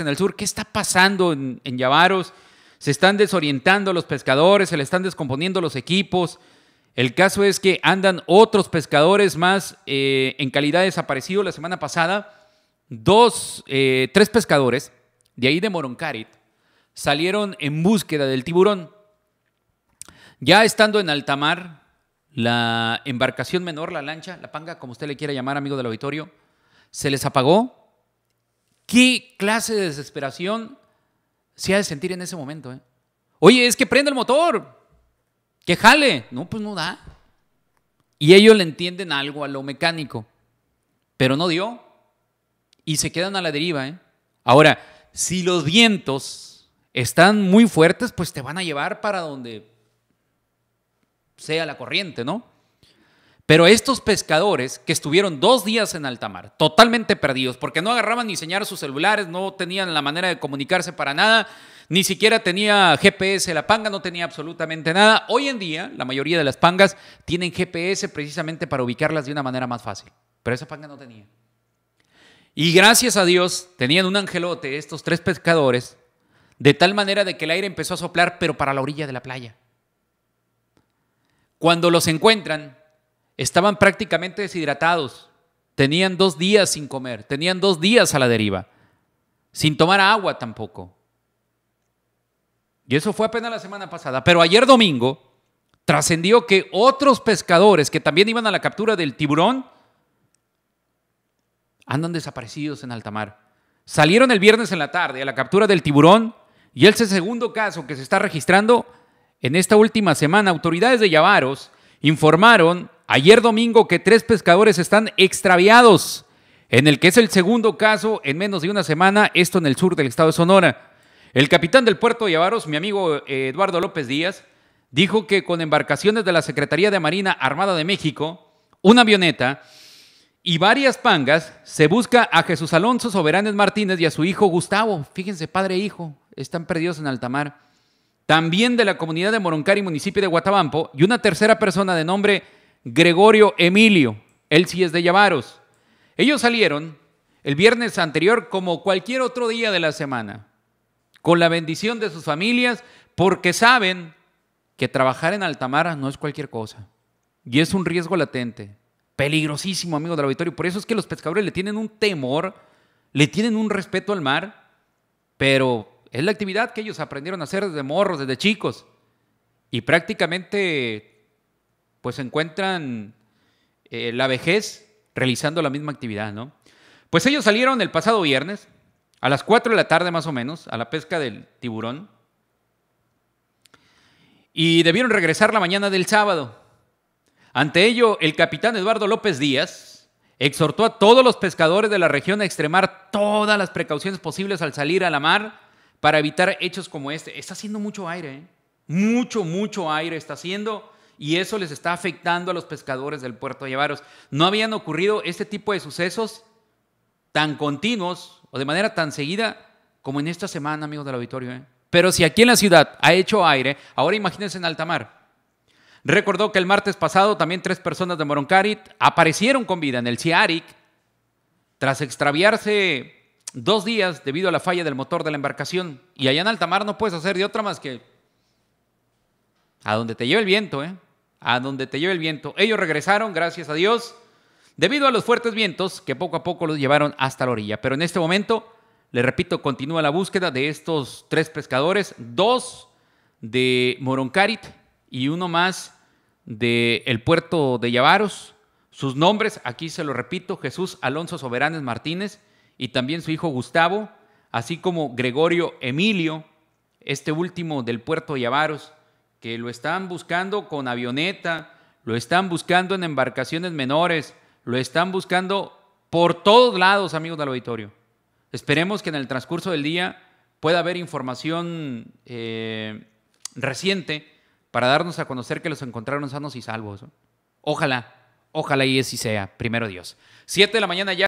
en el sur, ¿qué está pasando en, Yavaros? Se están desorientando los pescadores, se le están descomponiendo los equipos. El caso es que andan otros pescadores más eh, en calidad desaparecido la semana pasada. Dos, eh, tres pescadores de ahí de Moroncarit salieron en búsqueda del tiburón. Ya estando en alta mar, la embarcación menor, la lancha, la panga, como usted le quiera llamar, amigo del auditorio, se les apagó ¿Qué clase de desesperación se ha de sentir en ese momento? Eh? Oye, es que prende el motor, que jale. No, pues no da. Y ellos le entienden algo a lo mecánico, pero no dio. Y se quedan a la deriva. Eh. Ahora, si los vientos están muy fuertes, pues te van a llevar para donde sea la corriente, ¿no? Pero estos pescadores que estuvieron dos días en alta mar, totalmente perdidos, porque no agarraban ni señal sus celulares, no tenían la manera de comunicarse para nada, ni siquiera tenía GPS la panga, no tenía absolutamente nada. Hoy en día, la mayoría de las pangas tienen GPS precisamente para ubicarlas de una manera más fácil, pero esa panga no tenía. Y gracias a Dios tenían un angelote, estos tres pescadores, de tal manera de que el aire empezó a soplar, pero para la orilla de la playa. Cuando los encuentran, Estaban prácticamente deshidratados, tenían dos días sin comer, tenían dos días a la deriva, sin tomar agua tampoco. Y eso fue apenas la semana pasada. Pero ayer domingo trascendió que otros pescadores que también iban a la captura del tiburón andan desaparecidos en alta mar. Salieron el viernes en la tarde a la captura del tiburón y ese segundo caso que se está registrando en esta última semana. Autoridades de Yavaros informaron ayer domingo que tres pescadores están extraviados, en el que es el segundo caso en menos de una semana, esto en el sur del estado de Sonora. El capitán del puerto de Avaros, mi amigo eh, Eduardo López Díaz, dijo que con embarcaciones de la Secretaría de Marina Armada de México, una avioneta y varias pangas, se busca a Jesús Alonso Soberanes Martínez y a su hijo Gustavo. Fíjense, padre e hijo, están perdidos en altamar. También de la comunidad de Moroncari, municipio de Guatabampo, y una tercera persona de nombre Gregorio Emilio. Él sí es de Llamaros. Ellos salieron el viernes anterior como cualquier otro día de la semana, con la bendición de sus familias, porque saben que trabajar en Altamara no es cualquier cosa. Y es un riesgo latente, peligrosísimo, amigo del auditorio. Por eso es que los pescadores le tienen un temor, le tienen un respeto al mar, pero es la actividad que ellos aprendieron a hacer desde morros, desde chicos. Y prácticamente pues encuentran eh, la vejez realizando la misma actividad, ¿no? Pues ellos salieron el pasado viernes, a las 4 de la tarde más o menos, a la pesca del tiburón, y debieron regresar la mañana del sábado. Ante ello, el capitán Eduardo López Díaz exhortó a todos los pescadores de la región a extremar todas las precauciones posibles al salir a la mar para evitar hechos como este. Está haciendo mucho aire, ¿eh? mucho, mucho aire está haciendo y eso les está afectando a los pescadores del puerto de Llevaros. No habían ocurrido este tipo de sucesos tan continuos o de manera tan seguida como en esta semana, amigos del auditorio. Eh? Pero si aquí en la ciudad ha hecho aire, ahora imagínense en alta mar. Recordó que el martes pasado también tres personas de Moroncarit aparecieron con vida en el Ciaric tras extraviarse dos días debido a la falla del motor de la embarcación. Y allá en alta mar no puedes hacer de otra más que a donde te lleve el viento, ¿eh? a donde te lleve el viento. Ellos regresaron, gracias a Dios, debido a los fuertes vientos que poco a poco los llevaron hasta la orilla. Pero en este momento, le repito, continúa la búsqueda de estos tres pescadores, dos de Moroncarit y uno más del el puerto de Yavaros. Sus nombres, aquí se lo repito, Jesús Alonso Soberanes Martínez y también su hijo Gustavo, así como Gregorio Emilio, este último del puerto de Yavaros, que lo están buscando con avioneta, lo están buscando en embarcaciones menores, lo están buscando por todos lados, amigos del auditorio. Esperemos que en el transcurso del día pueda haber información eh, reciente para darnos a conocer que los encontraron sanos y salvos. Ojalá, ojalá y así sea, primero Dios. Siete de la mañana ya.